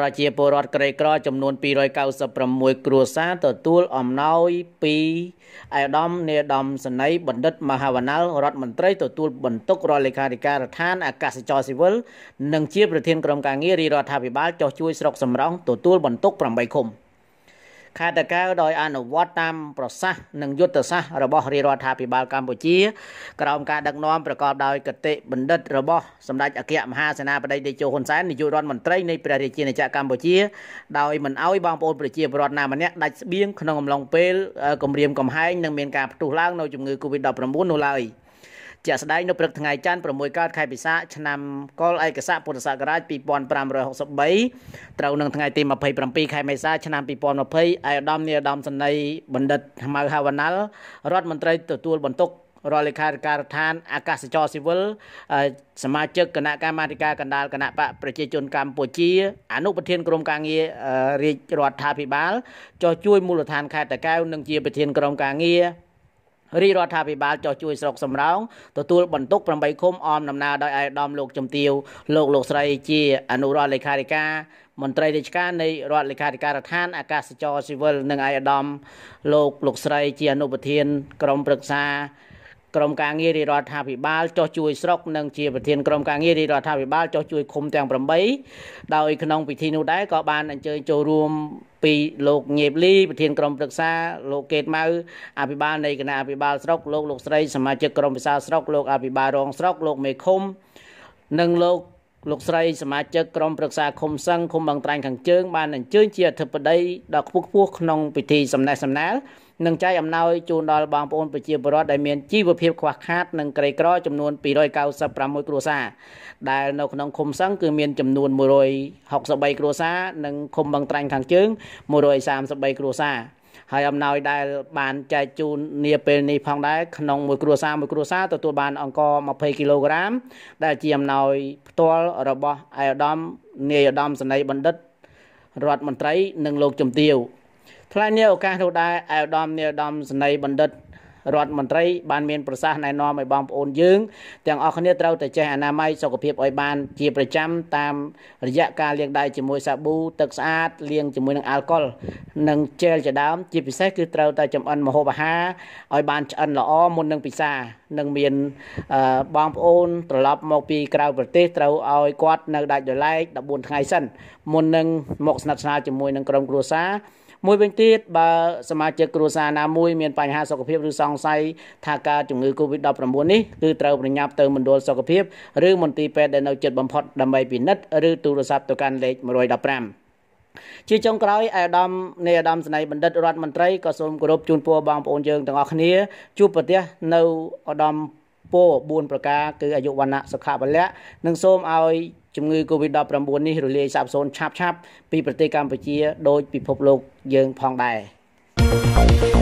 ប្រជាពលរដ្ឋក្រីក្រចំនួន296គ្រួសារទទួលអំណោយពីឯកឧត្តមនាយឧត្តមសេនីយ៍បណ្ឌិតមហាវណ្ណលរដ្ឋមន្ត្រីទទួលបន្ទុករដ្ឋលេខាធិការដ្ឋានអាកាសចរស៊ីវិលនិងជាប្រធានក្រុមការងាររាជរដ្ឋាភិបាលចុះជួយស្រុកសំរោងទទួលបន្ទុក8ឃុំ។ខេត្តតាកែវដោយអនុវត្តតាមប្រសាសន៍និងយុទ្ធសាស្ត្ររបស់រាជរដ្ឋាភិបាលកម្ពុជាក្រោមការដឹកនាំប្រកបដោយគតិបណ្ឌិតរបស់សម្ដេចអគ្គមហាសេនាបតីតេជោហ៊ុនសែននាយករដ្ឋមន្ត្រីនៃព្រះរាជាណាចក្រកម្ពុជាដោយមិនអោយបងប្អូនប្រជាពលរដ្ឋណាម្នាក់ដាច់ស្បៀងក្នុងអំឡុងពេលគម្រាមកំហែងនិងមានការផ្ទុះឡើងនៅជំងឺ Covid-19 នោះឡើយ។ជាក់ស្ដែងនៅព្រឹកថ្ងៃច័ន្ទ6កើតខែពិសាឆ្នាំកុលឯកស័កពុទ្ធសករាជ2563ត្រូវនឹងថ្ងៃទី27ខែមេសាឆ្នាំ2020ឯកឧត្តមនាយឧត្តមសេនីយ៍បណ្ឌិតម៉ៅហាវណ្ណាល់រដ្ឋមន្ត្រី ទទួលបន្ទុករដ្ឋលេខាធិការដ្ឋាន អាកាសចរស៊ីវិលសមាជិកគណៈកម្មាធិការកណ្ដាលគណៈបកប្រជាជនកម្ពុជាអនុប្រធាន ក្រុមការងាររាជរដ្ឋាភិបាលចុះជួយមូលដ្ឋានខេត្តតាកែវនិងជាប្រធានក្រុមការងាររាជរដ្ឋាភិបាលចុះជួយស្រុកសំរោងទទួលបន្ទុក8ឃុំអមដំណើរដោយឯកឧត្តមលោកជំទាវលោក លោកស្រីជាអនុរដ្ឋលេខាធិការមន្ត្រីរាជការនៃរដ្ឋលេខាធិការដ្ឋានអាកាសចរស៊ីវិលនិងឯកឧត្តមលោកលោកស្រីជាអនុប្រធានក្រុមប្រឹក្សាក្រមការងាររាជរដ្ឋាភិបាលចុះជួយស្រុកនិងជាប្រធានក្រមការងាររាជរដ្ឋាភិបាលចុះជួយឃុំទាំង8ដោយក្នុងពិធីនោះដែរក៏បានអញ្ជើញចូលរួមពីលោកញៀបលីប្រធានក្រុមប្រឹក្សាលោកកេតម៉ៅអភិបាលនៃគណៈអភិបាលស្រុកលោកលោកស្រីសមាជិកក្រុមប្រឹក្សាស្រុកលោកអភិបាលរងស្រុកលោកមេឃុំនិងលោកលោកស្រីសមាជិកក្រុមប្រឹក្សាឃុំសឹងឃុំបឹងត្រាញខាងជើងបានអញ្ជើញជាអធិបតីដល់ខ្ពស់ខ្ពស់ក្នុងពិធីសំណេះសំណាលនិងចែកអំណោយជូនដល់បងប្អូនប្រជាពលរដ្ឋដែលមានជីវភាពខ្វះខាតនិងក្រីក្រចំនួន296គ្រួសារដែលនៅក្នុងឃុំសឹងគឺមានចំនួន163គ្រួសារនិងឃុំបឹងត្រាញ់ខាងជើង133គ្រួសារហើយអំណោយដែលបានចែកជូននាពេលនេះផងដែរក្នុងមួយគ្រួសារមួយគ្រួសារទទួលបានអង្គរ20គីឡូក្រាមដែលជាអំណោយ ផ្ទាល់របស់ឯកឧត្តមនាយឧត្តមសេនីយ៍បណ្ឌិតរដ្ឋមន្ត្រីនិងលោកជំទាវថ្លែងនេះឱកាសនោះដែរឯឧត្តមនាយឧត្តមសេនីយបណ្ឌិតរដ្ឋមន្ត្រីបានមានប្រសាសន៍ណែនាំឲ្យបងប្អូនយើងទាំងអស់គ្នាត្រូវតែចេះអនាម័យសុខភាពឲ្យបានជាប្រចាំតាមរយៈការលាងដៃជាមួយសាប៊ូទឹកស្អាតលាងជាមួយនឹងអាល់កុលនិងជែលជាដើមជាពិសេសគឺត្រូវតែចម្អិនម្ហូបអាហារឲ្យបានឆ្អិនល្អមុននឹងពិសានិងមានបងប្អូនត្រឡប់មកពីក្រៅប្រទេសត្រូវឲ្យគាត់នៅដាច់ដោយឡែក14ថ្ងៃសិនមុននឹងមកស្និទ្ធស្នាលជាមួយនឹងក្រុមគ្រួសារមួយវិញទៀតបើសមាជិកគ្រួសារណាមួយមានបញ្ហាសុខភាពឬសង្ស័យថាការជំងឺ Covid-19 នេះគឺត្រូវប្រញាប់ទៅមណ្ឌលសុខភាពឬមន្ទីរពេទ្យដែលនៅជិតបំផុតដើម្បីពិនិត្យឬទូរស័ព្ទទៅកាន់លេខ115ជាចុងក្រោយអាដាមនៃអាដាមស្នៃបណ្ឌិតរដ្ឋមន្ត្រីក៏សូមគោរពជូនពរបងប្អូនយើងទាំងអស់គ្នាជួបប្រទេសនៅអាដាមពោ4ប្រការគឺអាយុវណ្ណៈសុខៈពលៈនិងសូមឲ្យជំងឺ Covid-19 នេះរលាយសាបសូន្យឆាប់ៗពីប្រទេសកម្ពុជាដោយពិភពលោក យើងផងដែរ thank you